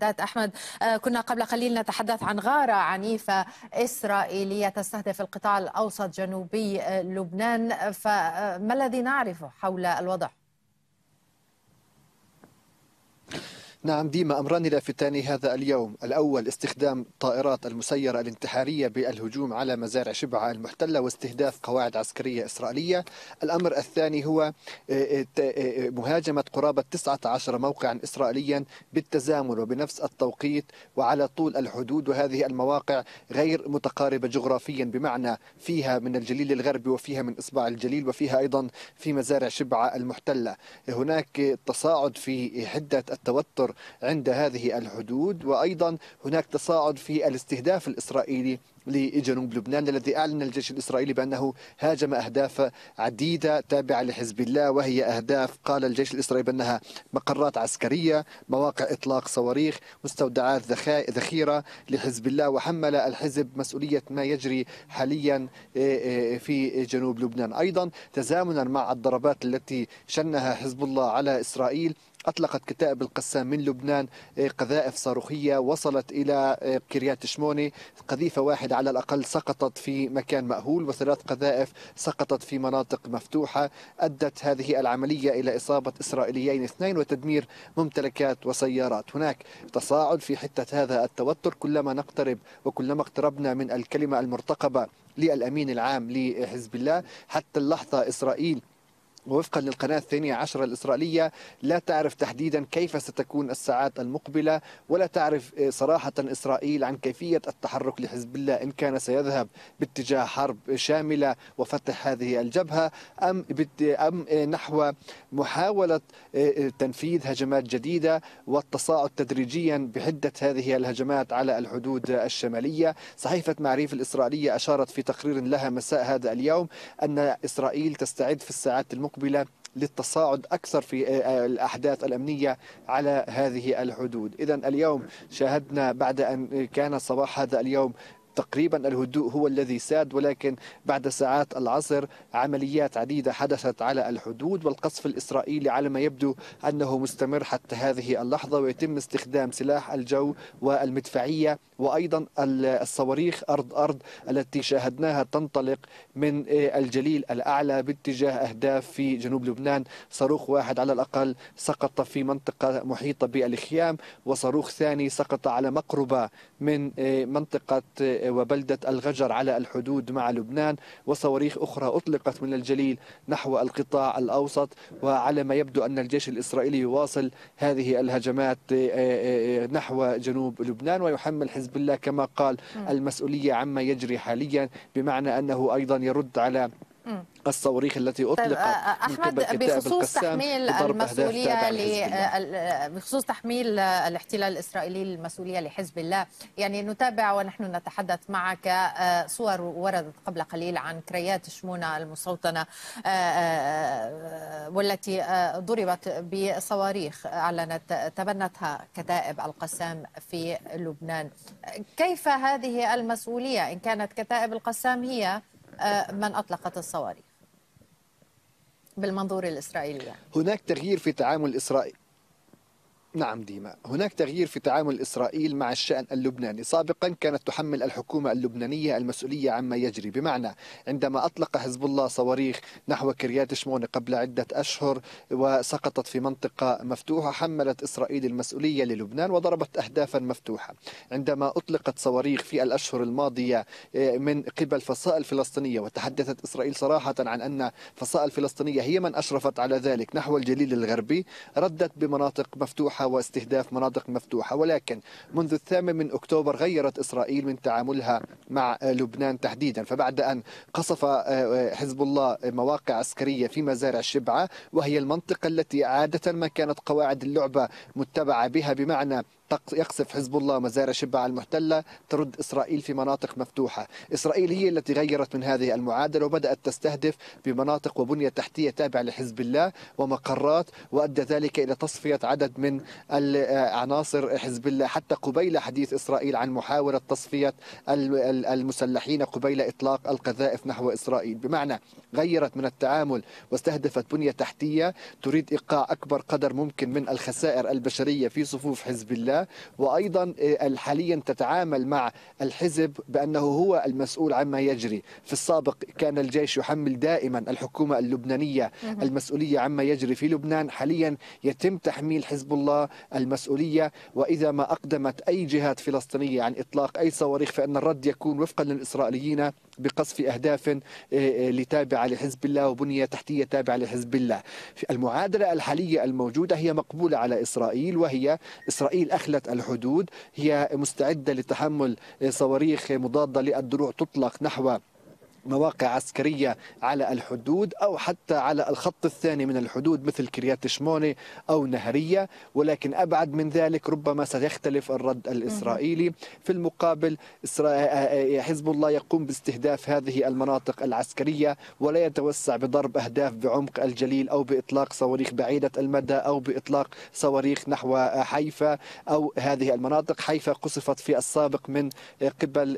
ذات أحمد آه، كنا قبل قليل نتحدث عن غارة عنيفة إسرائيلية تستهدف القطاع الأوسط جنوبي آه، لبنان فما الذي نعرفه حول الوضع؟ نعم ديما أمران لافتان هذا اليوم الأول استخدام طائرات المسيرة الانتحارية بالهجوم على مزارع شبعة المحتلة واستهداف قواعد عسكرية إسرائيلية الأمر الثاني هو آه، آه، آه، مهاجمة قرابة 19 موقعا إسرائيليا بالتزامن وبنفس التوقيت وعلى طول الحدود وهذه المواقع غير متقاربة جغرافيا بمعنى فيها من الجليل الغربي وفيها من إصبع الجليل وفيها أيضا في مزارع شبعة المحتلة هناك تصاعد في حدة التوتر عند هذه الحدود وأيضا هناك تصاعد في الاستهداف الإسرائيلي لجنوب لبنان الذي أعلن الجيش الإسرائيلي بأنه هاجم أهداف عديدة تابعة لحزب الله وهي أهداف قال الجيش الإسرائيلي بأنها مقرات عسكرية مواقع إطلاق صواريخ مستودعات ذخيرة لحزب الله وحمل الحزب مسؤولية ما يجري حاليا إيه، إيه، في جنوب لبنان أيضا تزامنا مع الضربات التي شنها حزب الله على إسرائيل أطلقت كتائب القسام من لبنان إيه، قذائف صاروخية وصلت إلى كريات شموني قذيفة واحدة على الأقل سقطت في مكان مأهول وثلاث قذائف سقطت في مناطق مفتوحة أدت هذه العملية إلى إصابة إسرائيليين اثنين وتدمير ممتلكات وسيارات هناك تصاعد في حتة هذا التوتر كلما نقترب وكلما اقتربنا من الكلمة المرتقبة للأمين العام لحزب الله حتى اللحظة إسرائيل ووفقا للقناة الثانية عشر الإسرائيلية لا تعرف تحديدا كيف ستكون الساعات المقبلة ولا تعرف آه، صراحة إسرائيل عن كيفية التحرك لحزب الله إن كان سيذهب باتجاه حرب شاملة وفتح هذه الجبهة أم, أم آه، نحو محاولة آه، تنفيذ هجمات جديدة والتصاعد تدريجيا بحدة هذه الهجمات على الحدود الشمالية صحيفة معريف الإسرائيلية أشارت في تقرير لها مساء هذا اليوم أن إسرائيل تستعد في الساعات المقبلة مقبله للتصاعد اكثر في آه، آه، الاحداث الامنيه على هذه الحدود، اذا اليوم شاهدنا بعد ان كان صباح هذا اليوم تقريبا الهدوء هو الذي ساد ولكن بعد ساعات العصر عمليات عديدة حدثت على الحدود والقصف الإسرائيلي على ما يبدو أنه مستمر حتى هذه اللحظة ويتم استخدام سلاح الجو والمدفعية وأيضا الصواريخ أرض أرض التي شاهدناها تنطلق من الجليل الأعلى باتجاه أهداف في جنوب لبنان صاروخ واحد على الأقل سقط في منطقة محيطة بالخيام وصاروخ ثاني سقط على مقربة من منطقة وبلدة الغجر على الحدود مع لبنان وصواريخ أخرى أطلقت من الجليل نحو القطاع الأوسط وعلى ما يبدو أن الجيش الإسرائيلي يواصل هذه الهجمات آه، آه، آه، نحو جنوب لبنان ويحمل حزب الله كما قال المسؤولية عما يجري حاليا بمعنى أنه أيضا يرد على الصواريخ التي اطلقت طيب آه، آه، احمد آه، بخصوص تحميل المسؤوليه ل... بخصوص تحميل الاحتلال الاسرائيلي المسؤوليه لحزب الله يعني نتابع ونحن نتحدث معك صور وردت قبل قليل عن كريات شمونه المستوطنه والتي ضربت بصواريخ اعلنت تبنتها كتائب القسام في لبنان كيف هذه المسؤوليه ان كانت كتائب القسام هي آه، من أطلقت الصواريخ بالمنظور الإسرائيلي يعني. هناك تغيير في تعامل إسرائيل نعم ديما هناك تغيير في تعامل إسرائيل مع الشأن اللبناني سابقا كانت تحمل الحكومة اللبنانية المسؤولية عما يجري بمعنى عندما أطلق حزب الله صواريخ نحو كريات شمون قبل عدة أشهر وسقطت في منطقة مفتوحة حملت إسرائيل المسؤولية للبنان وضربت أهدافا مفتوحة عندما أطلقت صواريخ في الأشهر الماضية آه، من قبل فصائل فلسطينية وتحدثت إسرائيل صراحة عن أن فصائل فلسطينية هي من أشرفت على ذلك نحو الجليل الغربي ردت بمناطق مفتوحة واستهداف مناطق مفتوحة ولكن منذ الثامن من أكتوبر غيرت إسرائيل من تعاملها مع لبنان تحديدا فبعد أن قصف آه، آه، حزب الله مواقع عسكرية في مزارع الشبعة وهي المنطقة التي عادة ما كانت قواعد اللعبة متبعة بها بمعنى يقصف حزب الله مزارع شبع المحتلة ترد إسرائيل في مناطق مفتوحة إسرائيل هي التي غيرت من هذه المعادلة وبدأت تستهدف بمناطق وبنية تحتية تابعة لحزب الله ومقرات وأدى ذلك إلى تصفية عدد من آه، عناصر حزب الله حتى قبيل حديث إسرائيل عن محاولة تصفية المسلحين قبيل إطلاق القذائف نحو إسرائيل بمعنى غيرت من التعامل واستهدفت بنية تحتية تريد إيقاع أكبر قدر ممكن من الخسائر البشرية في صفوف حزب الله وايضا آه، حاليا تتعامل مع الحزب بانه هو المسؤول عما يجري، في السابق كان الجيش يحمل دائما الحكومه اللبنانيه المسؤوليه عما يجري في لبنان، حاليا يتم تحميل حزب الله المسؤوليه واذا ما اقدمت اي جهات فلسطينيه عن اطلاق اي صواريخ فان الرد يكون وفقا للاسرائيليين بقصف أهداف آه، آه، لتابعة لحزب الله وبنية تحتية تابعة لحزب الله المعادلة الحالية الموجودة هي مقبولة على إسرائيل وهي إسرائيل أخلت الحدود هي مستعدة لتحمل صواريخ مضادة للدروع تطلق نحو مواقع عسكرية على الحدود أو حتى على الخط الثاني من الحدود مثل كريات شمونة أو نهرية ولكن أبعد من ذلك ربما سيختلف الرد الإسرائيلي في المقابل آه، آه، آه، حزب الله يقوم باستهداف هذه المناطق العسكرية ولا يتوسع بضرب أهداف بعمق الجليل أو بإطلاق صواريخ بعيدة المدى أو بإطلاق صواريخ نحو حيفا أو هذه المناطق حيفا قصفت في السابق من قبل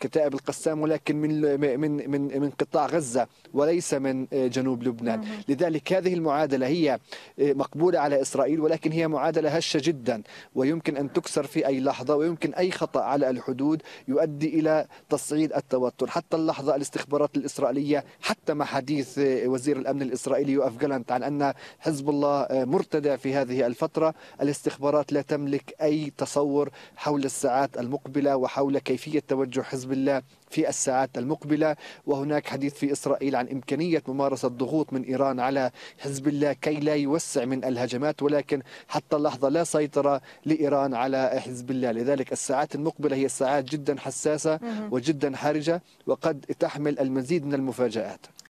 كتائب القسام ولكن من من من من قطاع غزه وليس من آه، جنوب لبنان، لذلك هذه المعادله هي آه، مقبوله على اسرائيل ولكن هي معادله هشه جدا ويمكن ان تكسر في اي لحظه ويمكن اي خطا على الحدود يؤدي الى تصعيد التوتر، حتى اللحظه الاستخبارات الاسرائيليه حتى مع حديث آه، وزير الامن الاسرائيلي يؤف عن ان حزب الله مرتدع في هذه الفتره، الاستخبارات لا تملك اي تصور حول الساعات المقبله وحول كيفيه توجه حزب الله في الساعات المقبلة وهناك حديث في إسرائيل عن إمكانية ممارسة ضغوط من إيران على حزب الله كي لا يوسع من الهجمات ولكن حتى اللحظة لا سيطرة لإيران على حزب الله لذلك الساعات المقبلة هي ساعات جدا حساسة وجدا حرجة وقد تحمل المزيد من المفاجآت